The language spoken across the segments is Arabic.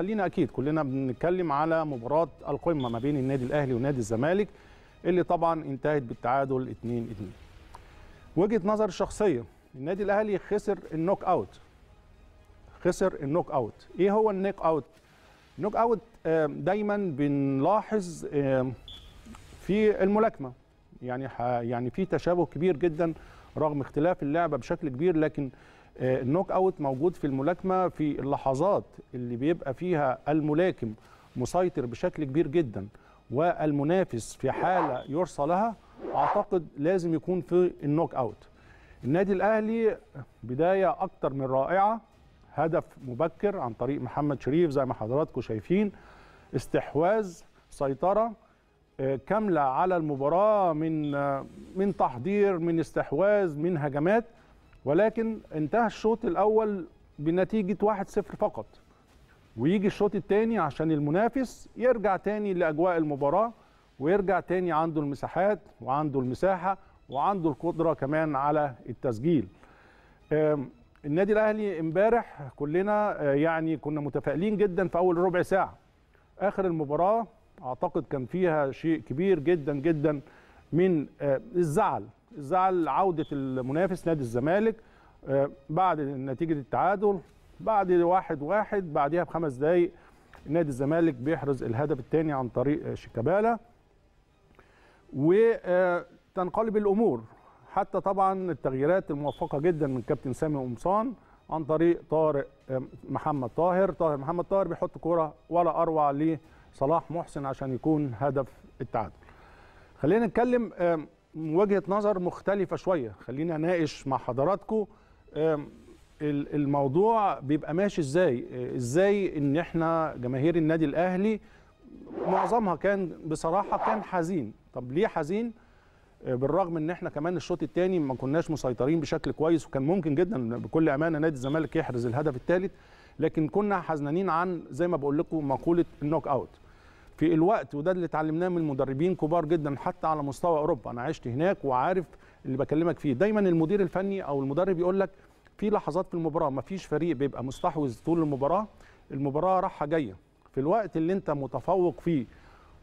خلينا اكيد كلنا بنتكلم على مباراه القمه ما بين النادي الاهلي ونادي الزمالك اللي طبعا انتهت بالتعادل 2-2 وجهه نظر شخصيه النادي الاهلي خسر النوك اوت خسر النوك اوت ايه هو النوك اوت النوك اوت آه، دايما بنلاحظ آه، في الملاكمه يعني يعني في تشابه كبير جدا رغم اختلاف اللعبه بشكل كبير لكن النوك اوت موجود في الملاكمه في اللحظات اللي بيبقى فيها الملاكم مسيطر بشكل كبير جدا والمنافس في حاله يرصى لها اعتقد لازم يكون في النوك اوت النادي الاهلي بدايه اكتر من رائعه هدف مبكر عن طريق محمد شريف زي ما حضراتكم شايفين استحواذ سيطره آه، كامله على المباراه من آه، من تحضير من استحواذ من هجمات ولكن انتهى الشوط الاول بنتيجه 1-0 فقط ويجي الشوط الثاني عشان المنافس يرجع تاني لاجواء المباراه ويرجع تاني عنده المساحات وعنده المساحه وعنده القدره كمان على التسجيل النادي الاهلي امبارح كلنا آه، يعني كنا متفائلين جدا في اول ربع ساعه اخر المباراه اعتقد كان فيها شيء كبير جدا جدا من آه، الزعل زعل عوده المنافس نادي الزمالك آه، بعد نتيجه التعادل بعد واحد واحد بعدها بخمس دقايق نادي الزمالك بيحرز الهدف الثاني عن طريق آه، شيكابالا وتنقلب الامور حتى طبعا التغييرات الموفقه جدا من كابتن سامي قمصان عن طريق طارق آه، محمد طاهر طاهر محمد طاهر بيحط كوره ولا اروع لصلاح محسن عشان يكون هدف التعادل خلينا نتكلم وجهه نظر مختلفه شويه خلينا ناقش مع حضراتكم الموضوع بيبقى ماشي ازاي ازاي ان احنا جماهير النادي الاهلي معظمها كان بصراحه كان حزين طب ليه حزين آه، بالرغم ان احنا كمان الشوط الثاني ما كناش مسيطرين بشكل كويس وكان ممكن جدا بكل امانه نادي الزمالك يحرز الهدف الثالث لكن كنا حزنانين عن زي ما بقول لكم مقوله النوك اوت في الوقت وده اللي اتعلمناه من مدربين كبار جدا حتى على مستوى اوروبا انا عشت هناك وعارف اللي بكلمك فيه دايما المدير الفني او المدرب يقول لك في لحظات في المباراه ما فيش فريق بيبقى مستحوذ طول المباراه المباراه رايحه جايه في الوقت اللي انت متفوق فيه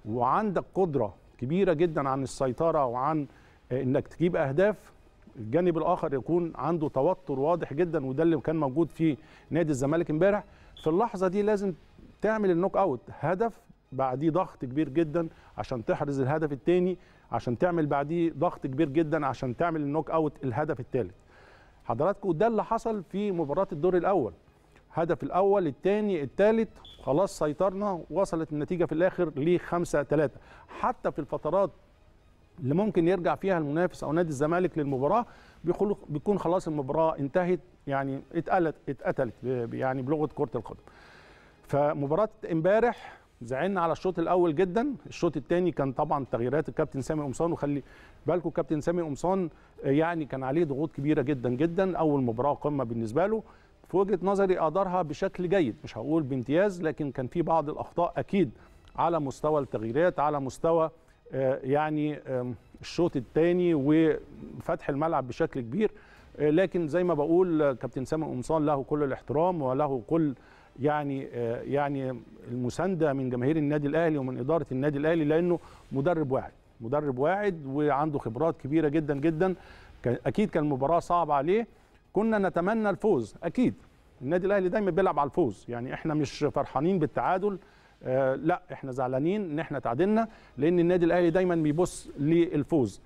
وعندك قدره كبيره جدا عن السيطره وعن انك تجيب اهداف الجانب الاخر يكون عنده توتر واضح جدا وده اللي كان موجود في نادي الزمالك امبارح في اللحظه دي لازم تعمل النوك اوت هدف بعديه ضغط كبير جدا عشان تحرز الهدف الثاني عشان تعمل بعديه ضغط كبير جدا عشان تعمل النوك اوت الهدف الثالث حضراتكم ده اللي حصل في مباراه الدور الاول هدف الاول الثاني الثالث خلاص سيطرنا وصلت النتيجه في الاخر ل 5 3 حتى في الفترات اللي ممكن يرجع فيها المنافس او نادي الزمالك للمباراه بيكون خلاص المباراه انتهت يعني اتقلت اتقتلت يعني بلغه كره القدم فمباراه امبارح زعلنا على الشوط الاول جدا الشوط الثاني كان طبعا تغييرات الكابتن سامي قمصان وخلي بالكم الكابتن سامي قمصان آه، يعني كان عليه ضغوط كبيره جدا جدا اول مباراه قمه بالنسبه له في وجهه نظري ادارها بشكل جيد مش هقول بامتياز لكن كان في بعض الاخطاء اكيد على مستوى التغييرات على مستوى آه، يعني الشوط الثاني وفتح الملعب بشكل كبير آه، لكن زي ما بقول كابتن سامي قمصان له كل الاحترام وله كل يعني آه، يعني المسانده من جماهير النادي الاهلي ومن اداره النادي الاهلي لانه مدرب واعد مدرب واعد وعنده خبرات كبيره جدا جدا اكيد كان المباراه صعبه عليه كنا نتمنى الفوز اكيد النادي الاهلي دايما بيلعب على الفوز يعني احنا مش فرحانين بالتعادل آه، لا احنا زعلانين ان احنا تعادلنا لان النادي الاهلي دايما بيبص للفوز